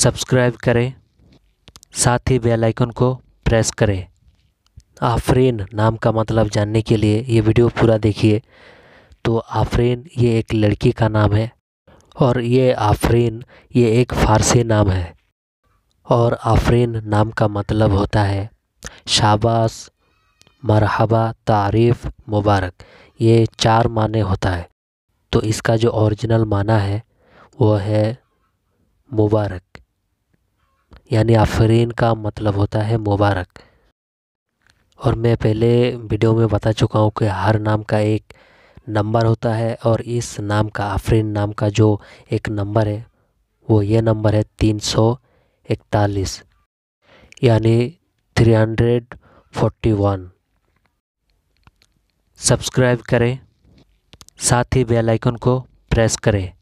subscribe करें साथ ही बेल आइकन को प्रेस करें आफरीन नाम का मतलब जानने के लिए ये वीडियो पूरा देखिए तो आफरीन ये एक लड़की का नाम है और ये आफरीन ये एक फ़ारसी नाम है और आफरीन नाम का मतलब होता है शाबाश मरहबा तारीफ़ मुबारक ये चार माने होता है तो इसका जो ओरिजिनल माना है वो है मुबारक यानी आफरीन का मतलब होता है मुबारक और मैं पहले वीडियो में बता चुका हूँ कि हर नाम का एक नंबर होता है और इस नाम का आफरीन नाम का जो एक नंबर है वो ये नंबर है तीन सौ इकतालीस यानी three hundred forty one subscribe करें साथ ही बेल आइकन को प्रेस करें